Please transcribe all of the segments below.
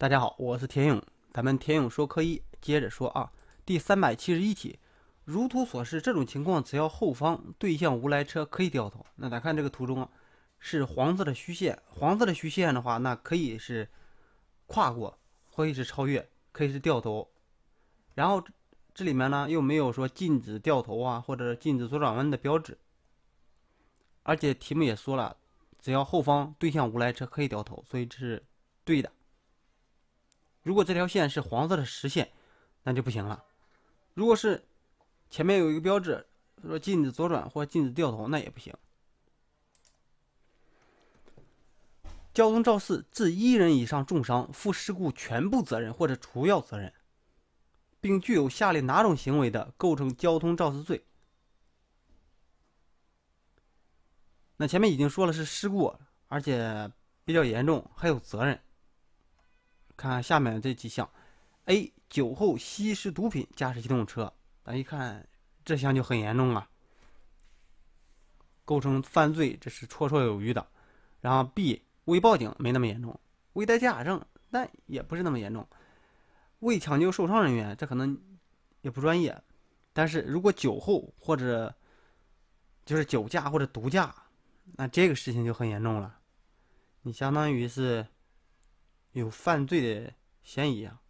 大家好，我是田勇，咱们田勇说科一，接着说啊，第三百七十一题，如图所示，这种情况只要后方对向无来车，可以掉头。那咱看这个图中，是黄色的虚线，黄色的虚线的话，那可以是跨过，可以是超越，可以是掉头。然后这里面呢，又没有说禁止掉头啊，或者禁止左转弯的标志。而且题目也说了，只要后方对向无来车，可以掉头，所以这是对的。如果这条线是黄色的实线，那就不行了。如果是前面有一个标志，说禁止左转或禁止掉头，那也不行。交通肇事致一人以上重伤，负事故全部责任或者主要责任，并具有下列哪种行为的，构成交通肇事罪？那前面已经说了是事故，而且比较严重，还有责任。看下面这几项：A. 酒后吸食毒品驾驶机动车，咱一看这项就很严重了，构成犯罪这是绰绰有余的。然后 B. 未报警没那么严重，未带驾驶证但也不是那么严重，未抢救受伤人员这可能也不专业。但是如果酒后或者就是酒驾或者毒驾，那这个事情就很严重了，你相当于是。有犯罪的嫌疑啊！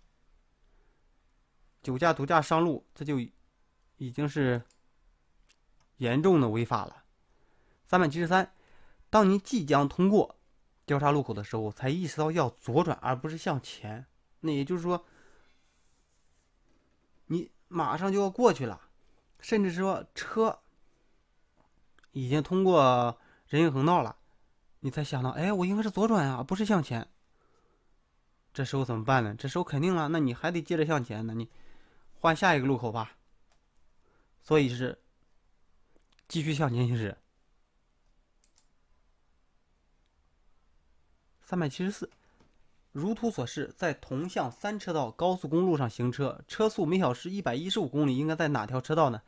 酒驾、毒驾上路，这就已经是严重的违法了。三百七十三，当你即将通过交叉路口的时候，才意识到要左转而不是向前，那也就是说，你马上就要过去了，甚至是说车已经通过人行横道了，你才想到，哎，我应该是左转啊，不是向前。这时候怎么办呢？这时候肯定了，那你还得接着向前，那你换下一个路口吧。所以是继续向前行驶。三百七十四，如图所示，在同向三车道高速公路上行车，车速每小时一百一十五公里，应该在哪条车道呢？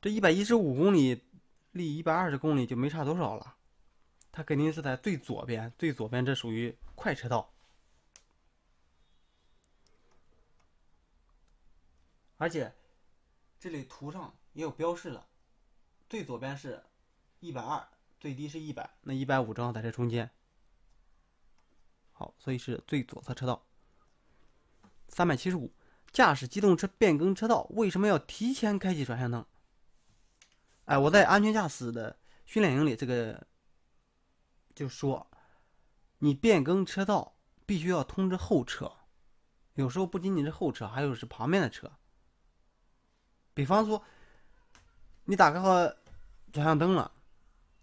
这一百一十五公里离一百二十公里就没差多少了，它肯定是在最左边，最左边这属于快车道。而且，这里图上也有标示了，最左边是，一百二，最低是一百，那一百五正好在这中间。好，所以是最左侧车道。三百七十五，驾驶机动车变更车道为什么要提前开启转向灯？哎，我在安全驾驶的训练营里，这个就说，你变更车道必须要通知后车，有时候不仅仅是后车，还有是旁边的车。比方说，你打开转向灯了，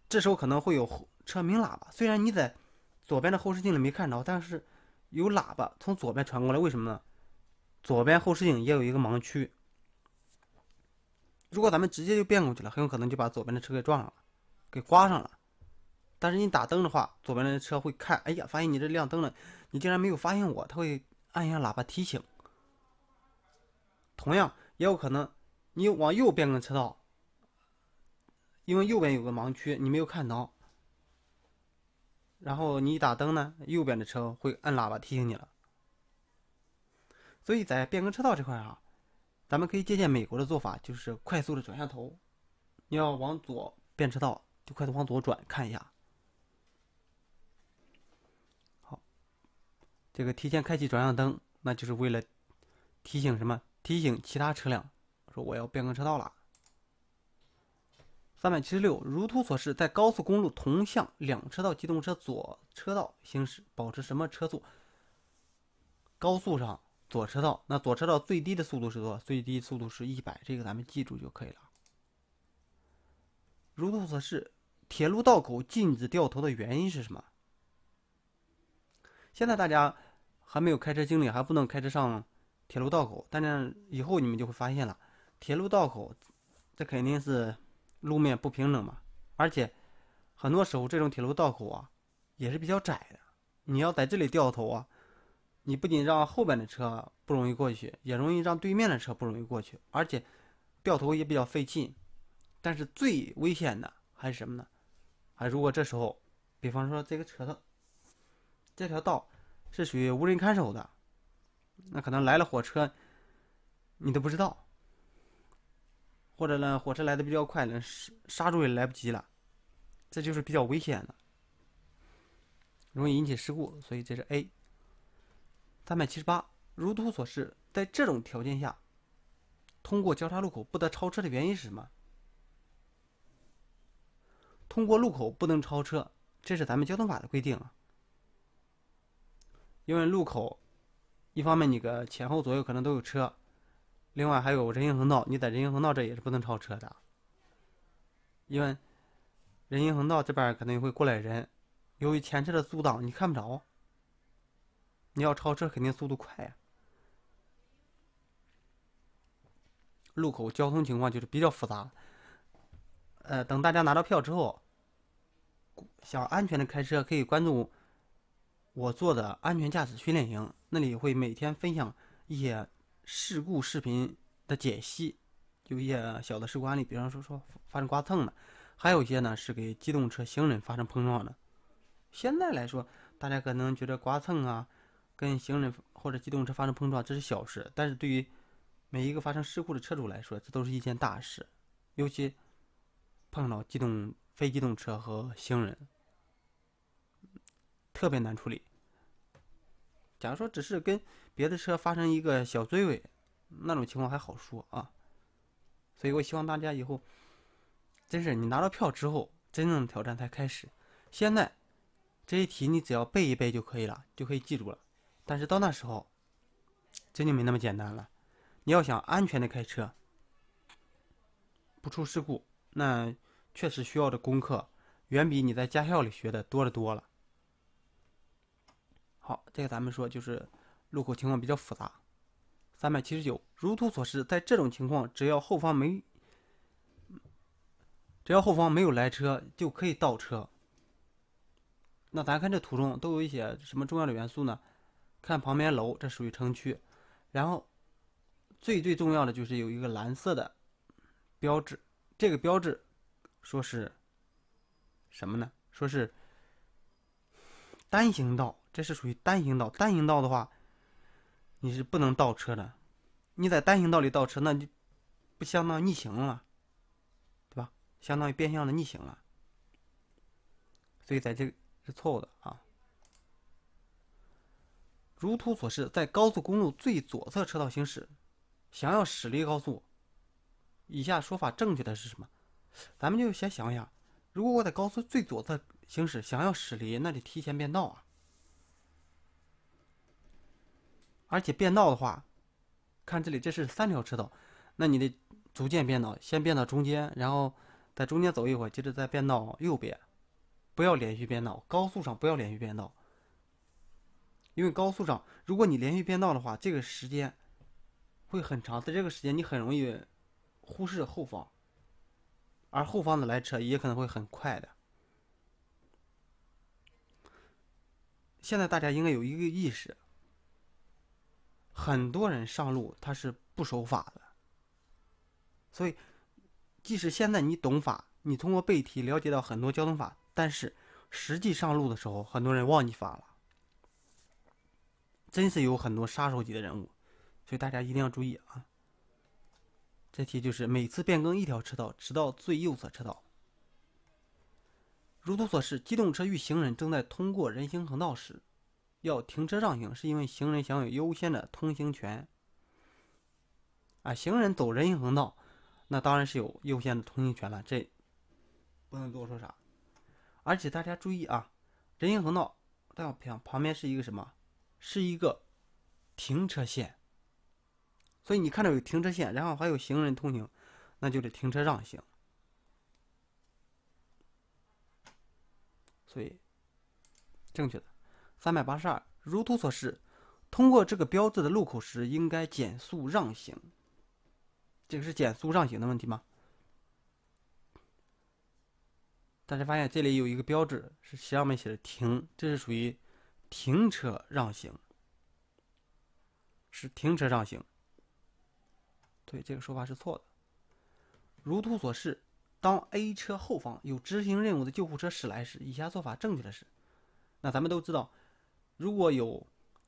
这时候可能会有车鸣喇叭。虽然你在左边的后视镜里没看着，但是有喇叭从左边传过来，为什么呢？左边后视镜也有一个盲区。如果咱们直接就变过去了，很有可能就把左边的车给撞上了，给刮上了。但是你打灯的话，左边的车会看，哎呀，发现你这亮灯了，你竟然没有发现我，他会按一下喇叭提醒。同样，也有可能。你往右变更车道，因为右边有个盲区，你没有看到。然后你一打灯呢，右边的车会按喇叭提醒你了。所以在变更车道这块啊，咱们可以借鉴美国的做法，就是快速的转向头。你要往左变车道，就快速往左转，看一下。好，这个提前开启转向灯，那就是为了提醒什么？提醒其他车辆。说我要变更车道了。三百七十六，如图所示，在高速公路同向两车道机动车左车道行驶，保持什么车速？高速上左车道，那左车道最低的速度是多少？最低速度是一百，这个咱们记住就可以了。如图所示，铁路道口禁止掉头的原因是什么？现在大家还没有开车经历，还不能开车上铁路道口，但是以后你们就会发现了。铁路道口，这肯定是路面不平整嘛。而且很多时候，这种铁路道口啊，也是比较窄的。你要在这里掉头啊，你不仅让后边的车不容易过去，也容易让对面的车不容易过去。而且掉头也比较费劲。但是最危险的还是什么呢？啊，如果这时候，比方说这个车道，这条道是属于无人看守的，那可能来了火车，你都不知道。或者呢，火车来的比较快，呢，刹住也来不及了，这就是比较危险的，容易引起事故，所以这是 A。三百七十八，如图所示，在这种条件下，通过交叉路口不得超车的原因是什么？通过路口不能超车，这是咱们交通法的规定。因为路口，一方面你个前后左右可能都有车。另外还有人行横道，你在人行横道这也是不能超车的，因为人行横道这边可能会过来人，由于前车的阻挡你看不着，你要超车肯定速度快呀。路口交通情况就是比较复杂，呃，等大家拿到票之后，想安全的开车可以关注我做的安全驾驶训练营，那里会每天分享一些。事故视频的解析，有一些小的事故案例，比方说说发生刮蹭的，还有一些呢是给机动车、行人发生碰撞的。现在来说，大家可能觉得刮蹭啊，跟行人或者机动车发生碰撞，这是小事。但是对于每一个发生事故的车主来说，这都是一件大事，尤其碰到机动非机动车和行人，特别难处理。假如说只是跟。别的车发生一个小追尾，那种情况还好说啊，所以我希望大家以后，真是你拿到票之后，真正的挑战才开始。现在这一题你只要背一背就可以了，就可以记住了。但是到那时候，真就没那么简单了。你要想安全的开车，不出事故，那确实需要的功课远比你在驾校里学的多得多了。好，这个咱们说就是。路口情况比较复杂，三百七十九。如图所示，在这种情况，只要后方没，只要后方没有来车，就可以倒车。那咱看这图中都有一些什么重要的元素呢？看旁边楼，这属于城区。然后最最重要的就是有一个蓝色的标志，这个标志说是什么呢？说是单行道，这是属于单行道。单行道的话。你是不能倒车的，你在单行道里倒车，那就不相当于逆行了，对吧？相当于变相的逆行了。所以在这是错误的啊。如图所示，在高速公路最左侧车道行驶，想要驶离高速，以下说法正确的是什么？咱们就先想想，如果我在高速最左侧行驶，想要驶离，那得提前变道啊。而且变道的话，看这里，这是三条车道，那你得逐渐变道，先变到中间，然后在中间走一会儿，接着再变到右边，不要连续变道，高速上不要连续变道，因为高速上如果你连续变道的话，这个时间会很长，在这个时间你很容易忽视后方，而后方的来车也可能会很快的。现在大家应该有一个意识。很多人上路他是不守法的，所以即使现在你懂法，你通过背题了解到很多交通法，但是实际上路的时候，很多人忘记法了。真是有很多杀手级的人物，所以大家一定要注意啊！这题就是每次变更一条车道，直到最右侧车道。如图所示，机动车与行人正在通过人行横道时。要停车让行，是因为行人享有优先的通行权。啊，行人走人行横道，那当然是有优先的通行权了，这不能多说啥。而且大家注意啊，人行横道在我旁旁边是一个什么？是一个停车线。所以你看到有停车线，然后还有行人通行，那就得停车让行。所以正确的。三百八十二，如图所示，通过这个标志的路口时，应该减速让行。这个是减速让行的问题吗？大家发现这里有一个标志，是上面写的停，这是属于停车让行，是停车让行。对，这个说法是错的。如图所示，当 A 车后方有执行任务的救护车驶来时，以下做法正确的是？那咱们都知道。如果有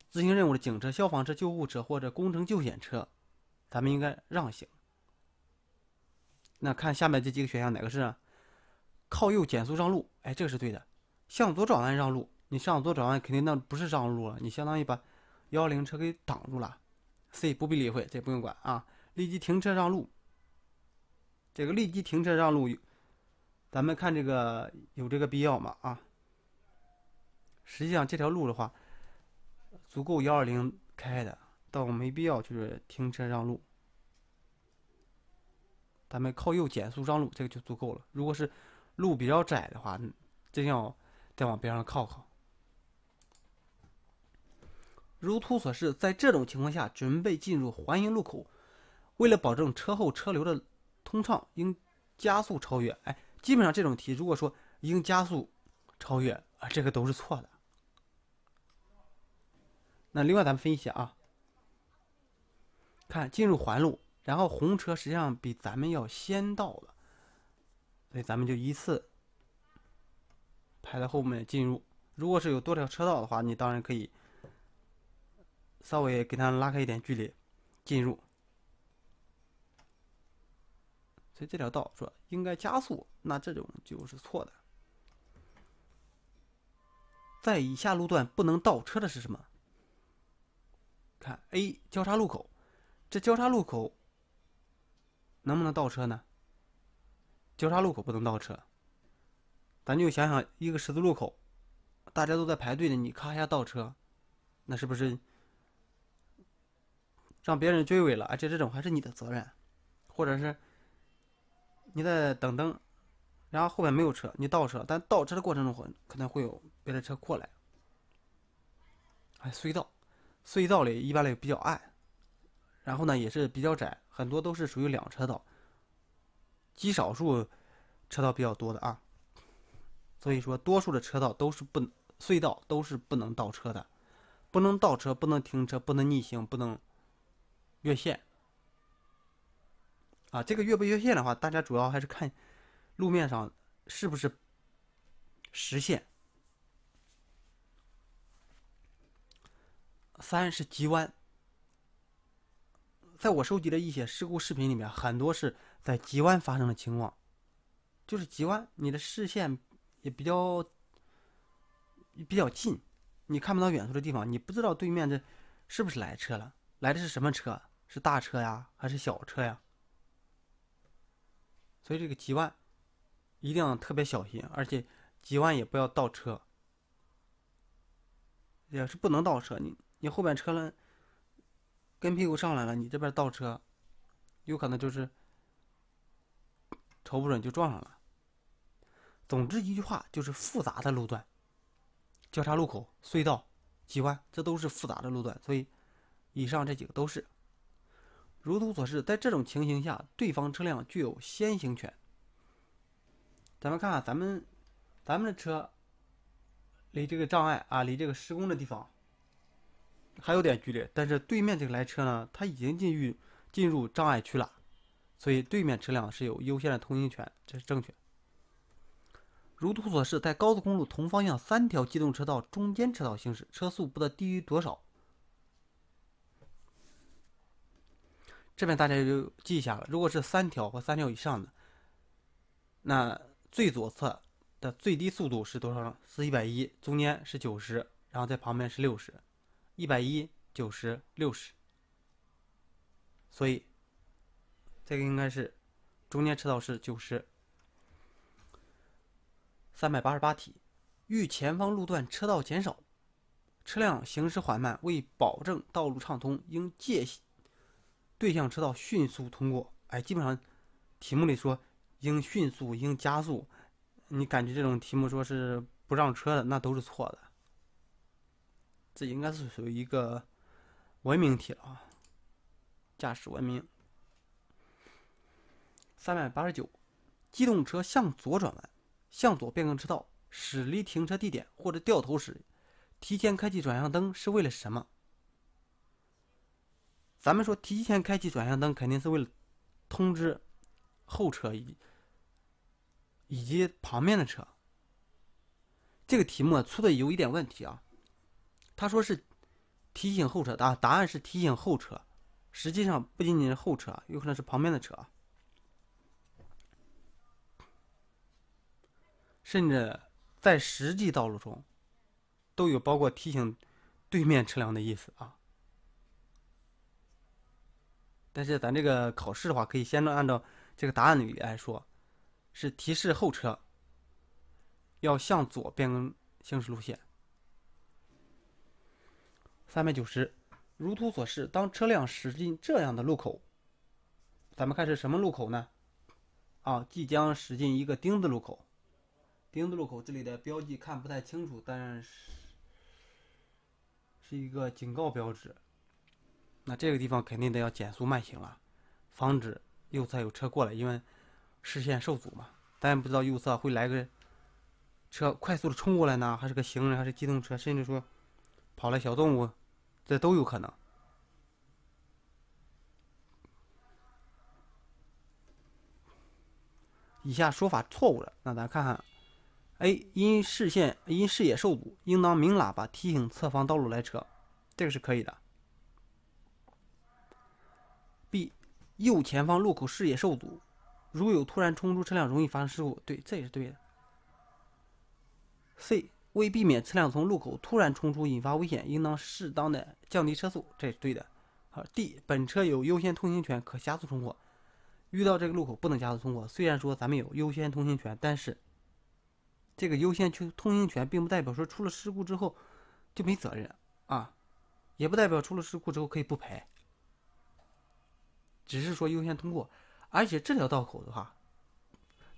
执行任务的警车、消防车、救护车或者工程救险车，咱们应该让行。那看下面这几个选项，哪个是靠右减速让路？哎，这个是对的。向左转弯让路，你向左转弯肯定那不是让路了，你相当于把幺幺零车给挡住了。C 不必理会，这不用管啊。立即停车让路，这个立即停车让路，咱们看这个有这个必要吗？啊？实际上这条路的话，足够幺二零开的，倒没必要就是停车让路。咱们靠右减速让路，这个就足够了。如果是路比较窄的话，嗯，这要再往边上靠靠。如图所示，在这种情况下，准备进入环形路口，为了保证车后车流的通畅，应加速超越。哎，基本上这种题，如果说应加速超越啊，这个都是错的。那另外咱们分析啊，看进入环路，然后红车实际上比咱们要先到了，所以咱们就依次排在后面进入。如果是有多条车道的话，你当然可以稍微给它拉开一点距离进入。所以这条道说应该加速，那这种就是错的。在以下路段不能倒车的是什么？看 A 交叉路口，这交叉路口能不能倒车呢？交叉路口不能倒车。咱就想想一个十字路口，大家都在排队呢，你咔一下倒车，那是不是让别人追尾了？而且这种还是你的责任，或者是你在等灯，然后后面没有车，你倒车，但倒车的过程中可能会有别的车过来。还隧道。隧道里一般来比较暗，然后呢也是比较窄，很多都是属于两车道，极少数车道比较多的啊。所以说，多数的车道都是不隧道都是不能倒车的，不能倒车，不能停车，不能逆行，不能越线啊。这个越不越线的话，大家主要还是看路面上是不是实线。三是急弯。在我收集的一些事故视频里面，很多是在急弯发生的情况，就是急弯，你的视线也比较比较近，你看不到远处的地方，你不知道对面这是不是来车了，来的是什么车，是大车呀，还是小车呀？所以这个急弯一定要特别小心，而且急弯也不要倒车，也是不能倒车，你。你后边车呢，跟屁股上来了，你这边倒车，有可能就是瞅不准就撞上了。总之一句话，就是复杂的路段，交叉路口、隧道、机关，这都是复杂的路段。所以，以上这几个都是。如图所示，在这种情形下，对方车辆具有先行权。咱们看，咱们咱们的车离这个障碍啊，离这个施工的地方。还有点距离，但是对面这个来车呢，它已经进入进入障碍区了，所以对面车辆是有优先的通行权，这是正确。如图所示，在高速公路同方向三条机动车道中间车道行驶，车速不得低于多少？这边大家就记一下了。如果是三条或三条以上的，那最左侧的最低速度是多少？呢？是110，中间是90，然后在旁边是60。一百一、九十、六十，所以这个应该是中间车道是九十。三百八十八题，遇前方路段车道减少，车辆行驶缓慢，为保证道路畅通，应借对向车道迅速通过。哎，基本上题目里说应迅速、应加速，你感觉这种题目说是不让车的，那都是错的。这应该是属于一个文明题了啊，驾驶文明。三百八十九，机动车向左转弯、向左变更车道、驶离停车地点或者掉头时，提前开启转向灯是为了什么？咱们说提前开启转向灯，肯定是为了通知后车以及以及旁边的车。这个题目出的有一点问题啊。他说是提醒后车，答答案是提醒后车，实际上不仅仅是后车，有可能是旁边的车，甚至在实际道路中都有包括提醒对面车辆的意思啊。但是咱这个考试的话，可以先按照这个答案里来说，是提示后车要向左变更行驶路线。三百九十，如图所示，当车辆驶进这样的路口，咱们看是什么路口呢？啊，即将驶进一个丁字路口。丁字路口这里的标记看不太清楚，但是是一个警告标志。那这个地方肯定得要减速慢行了，防止右侧有车过来，因为视线受阻嘛。咱也不知道右侧会来个车快速的冲过来呢，还是个行人，还是机动车，甚至说。跑了小动物，这都有可能。以下说法错误的，那咱看看。A. 因视线因视野受阻，应当鸣喇叭提醒侧方道路来车，这个是可以的。B. 右前方路口视野受阻，如有突然冲出车辆，容易发生事故，对，这也是对的。C. 为避免车辆从路口突然冲出引发危险，应当适当的降低车速，这是对的。好，D，本车有优先通行权，可加速通过。遇到这个路口不能加速通过。虽然说咱们有优先通行权，但是这个优先通通行权，并不代表说出了事故之后就没责任啊，也不代表出了事故之后可以不赔。只是说优先通过，而且这条道口的话，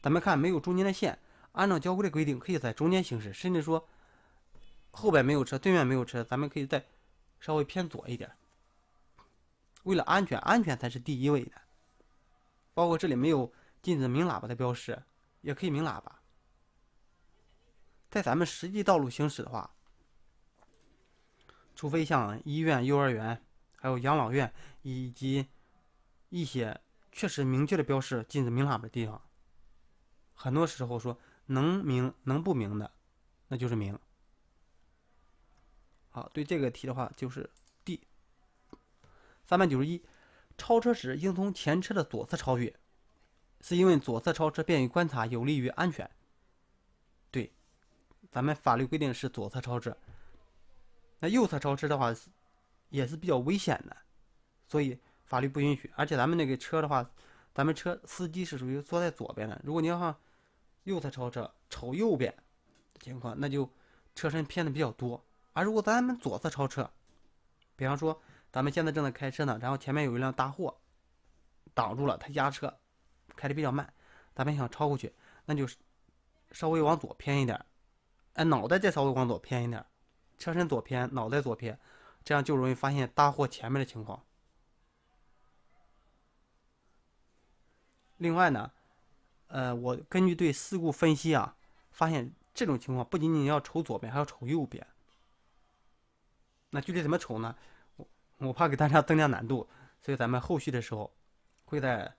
咱们看没有中间的线。按照交规的规定，可以在中间行驶，甚至说后边没有车、对面没有车，咱们可以再稍微偏左一点。为了安全，安全才是第一位的。包括这里没有禁止鸣喇叭的标识，也可以鸣喇叭。在咱们实际道路行驶的话，除非像医院、幼儿园、还有养老院以及一些确实明确的标识禁止鸣喇叭的地方，很多时候说。能明能不明的，那就是明。好，对这个题的话，就是 D。三百九十一，超车时应从前车的左侧超越，是因为左侧超车便于观察，有利于安全。对，咱们法律规定是左侧超车。那右侧超车的话，也是比较危险的，所以法律不允许。而且咱们那个车的话，咱们车司机是属于坐在左边的，如果你要上。右侧超车，瞅右边情况，那就车身偏的比较多。而如果咱们左侧超车，比方说咱们现在正在开车呢，然后前面有一辆大货挡住了，他压车开的比较慢，咱们想超过去，那就是稍微往左偏一点，哎，脑袋再稍微往左偏一点，车身左偏，脑袋左偏，这样就容易发现大货前面的情况。另外呢？呃，我根据对事故分析啊，发现这种情况不仅仅要瞅左边，还要瞅右边。那具体怎么瞅呢？我我怕给大家增加难度，所以咱们后续的时候会在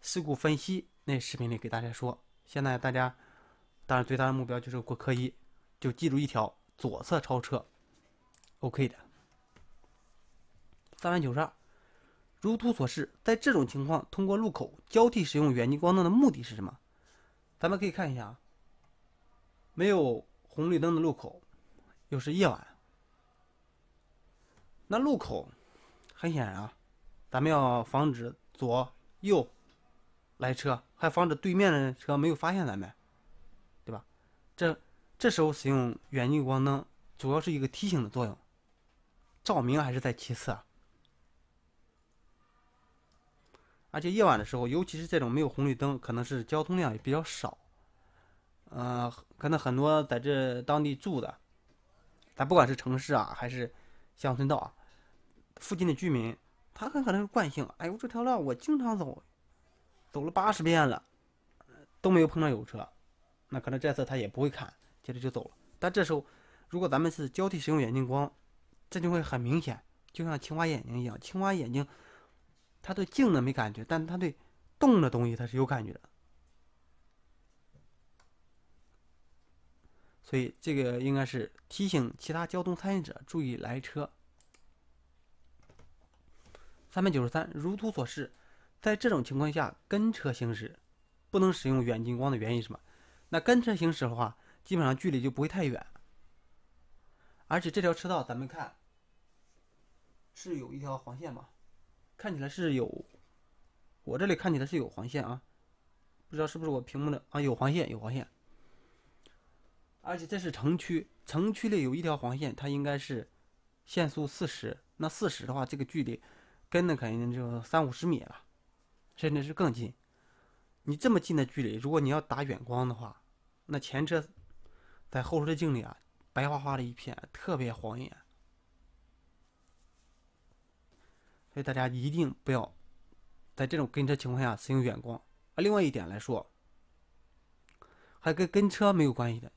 事故分析那视频里给大家说。现在大家，当然最大的目标就是过科一，就记住一条：左侧超车，OK 的。三百九十二。如图所示，在这种情况通过路口交替使用远近光灯的目的是什么？咱们可以看一下，啊，没有红绿灯的路口，又是夜晚，那路口很显然啊，咱们要防止左右来车，还防止对面的车没有发现咱们，对吧？这这时候使用远近光灯主要是一个提醒的作用，照明还是在其次啊。而且夜晚的时候，尤其是这种没有红绿灯，可能是交通量也比较少，嗯，可能很多在这当地住的，咱不管是城市啊，还是乡村道啊，附近的居民，他很可能是惯性，哎呦，这条道我经常走，走了八十遍了，都没有碰到有车，那可能这次他也不会看，接着就走了。但这时候，如果咱们是交替使用远近光，这就会很明显，就像青蛙眼睛一样，青蛙眼睛。他对静的没感觉，但他对动的东西他是有感觉的。所以这个应该是提醒其他交通参与者注意来车。三百九十三，如图所示，在这种情况下跟车行驶不能使用远近光的原因是什么？那跟车行驶的话，基本上距离就不会太远，而且这条车道咱们看是有一条黄线嘛。看起来是有，我这里看起来是有黄线啊，不知道是不是我屏幕的啊？有黄线，有黄线，而且这是城区，城区里有一条黄线，它应该是限速四十。那四十的话，这个距离跟的肯定就三五十米了，甚至是更近。你这么近的距离，如果你要打远光的话，那前车在后视镜里啊，白花花的一片，特别晃眼。所以大家一定不要在这种跟车情况下使用远光。而另外一点来说，还跟跟车没有关系的，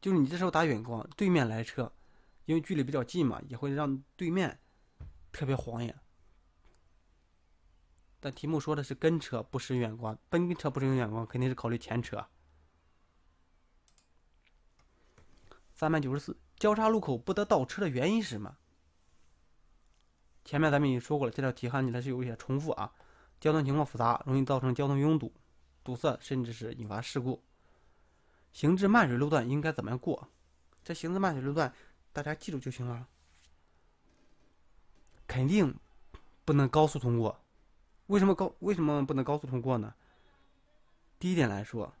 就是你这时候打远光，对面来车，因为距离比较近嘛，也会让对面特别晃眼。但题目说的是跟车不使远光，奔车不使用远光，肯定是考虑前车。三百九十四，交叉路口不得倒车的原因是什么？前面咱们已经说过了，这道题看起来是有一些重复啊。交通情况复杂，容易造成交通拥堵、堵塞，甚至是引发事故。行至漫水路段应该怎么样过？这行至漫水路段，大家记住就行了。肯定不能高速通过。为什么高？为什么不能高速通过呢？第一点来说，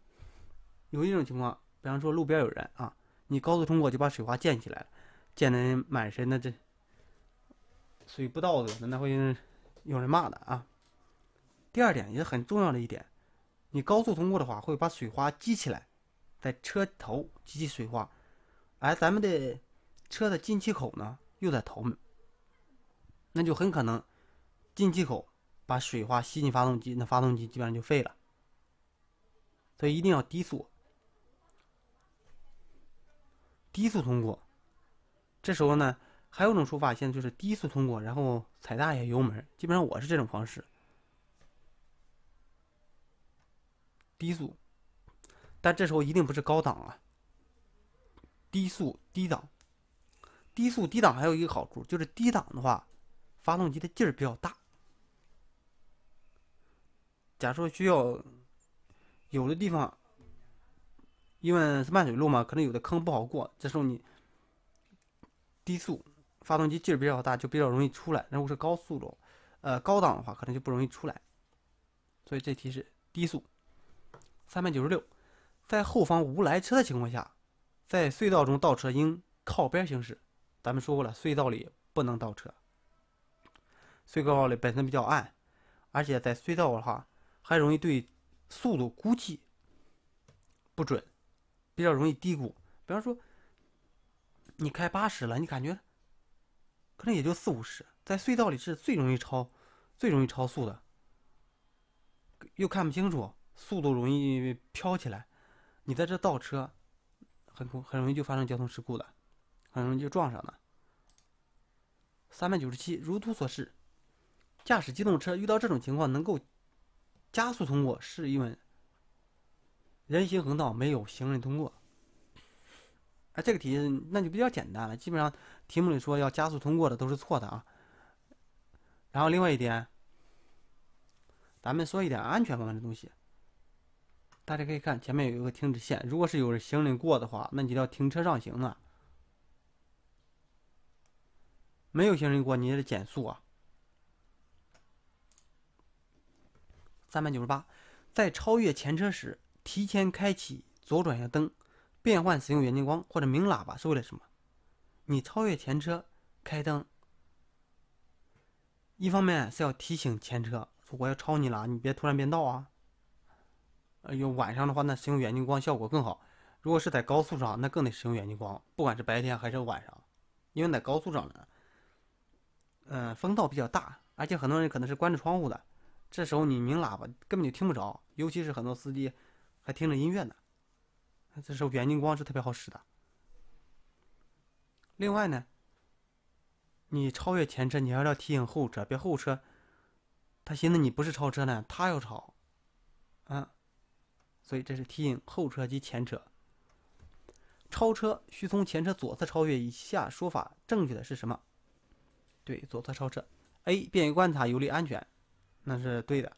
有一种情况，比方说路边有人啊，你高速通过就把水花溅起来了，溅得满身的这。水不道德，那会有人骂的啊。第二点也是很重要的一点，你高速通过的话，会把水花激起来，在车头激起水花，而咱们的车的进气口呢又在头门，那就很可能进气口把水花吸进发动机，那发动机基本上就废了。所以一定要低速，低速通过，这时候呢。还有一种说法，现在就是低速通过，然后踩大一下油门，基本上我是这种方式。低速，但这时候一定不是高档啊，低速低档，低速低档还有一个好处就是低档的话，发动机的劲儿比较大。假如说需要，有的地方因为是漫水路嘛，可能有的坑不好过，这时候你低速。发动机劲儿比较大，就比较容易出来。如果是高速中，呃，高档的话，可能就不容易出来。所以这题是低速。三百九十六，在后方无来车的情况下，在隧道中倒车应靠边行驶。咱们说过了，隧道里不能倒车。隧道里本身比较暗，而且在隧道的话，还容易对速度估计不准，比较容易低估。比方说，你开八十了，你感觉。可能也就四五十，在隧道里是最容易超、最容易超速的，又看不清楚，速度容易飘起来。你在这倒车，很很容易就发生交通事故的，很容易就撞上了。三百九十七，如图所示，驾驶机动车遇到这种情况能够加速通过，是因为人行横道没有行人通过。啊，这个题那就比较简单了，基本上题目里说要加速通过的都是错的啊。然后另外一点，咱们说一点安全方面的东西。大家可以看前面有一个停止线，如果是有人行人过的话，那你就要停车让行啊。没有行人过，你也得减速啊。三百九十八，在超越前车时，提前开启左转向灯。变换使用远近光或者鸣喇叭是为了什么？你超越前车开灯，一方面是要提醒前车，我要超你了，你别突然变道啊。呃，呦，晚上的话，那使用远近光效果更好。如果是在高速上，那更得使用远近光，不管是白天还是晚上，因为在高速上呢，嗯，风道比较大，而且很多人可能是关着窗户的，这时候你鸣喇叭根本就听不着，尤其是很多司机还听着音乐呢。这时候远近光是特别好使的。另外呢，你超越前车，你还要提醒后车别后车。他寻思你不是超车呢，他要超，啊，所以这是提醒后车及前车。超车需从前车左侧超越，以下说法正确的是什么？对，左侧超车。A. 便于观察，有利安全，那是对的。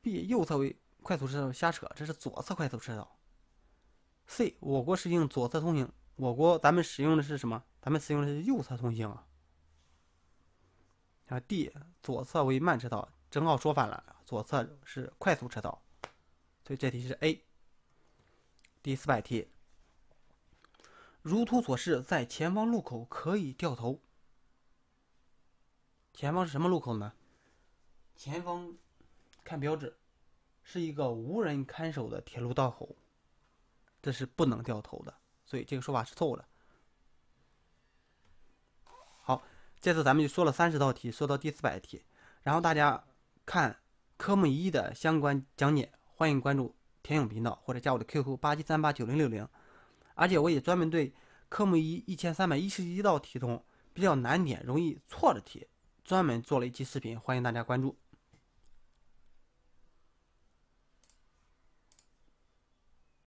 B. 右侧为快速车道，瞎扯，这是左侧快速车道。C，我国实行左侧通行，我国咱们使用的是什么？咱们使用的是右侧通行啊。啊，D，左侧为慢车道，正好说反了，左侧是快速车道，所以这题是 A。第四百题，如图所示，在前方路口可以掉头。前方是什么路口呢？前方看标志，是一个无人看守的铁路道口。这是不能掉头的，所以这个说法是错误的。好，这次咱们就说了三十道题，说到第四百题，然后大家看科目一的相关讲解，欢迎关注田勇频道或者加我的 QQ 八七三八九零六零，而且我也专门对科目一一千三百一十一道题中比较难点、容易错的题，专门做了一期视频，欢迎大家关注。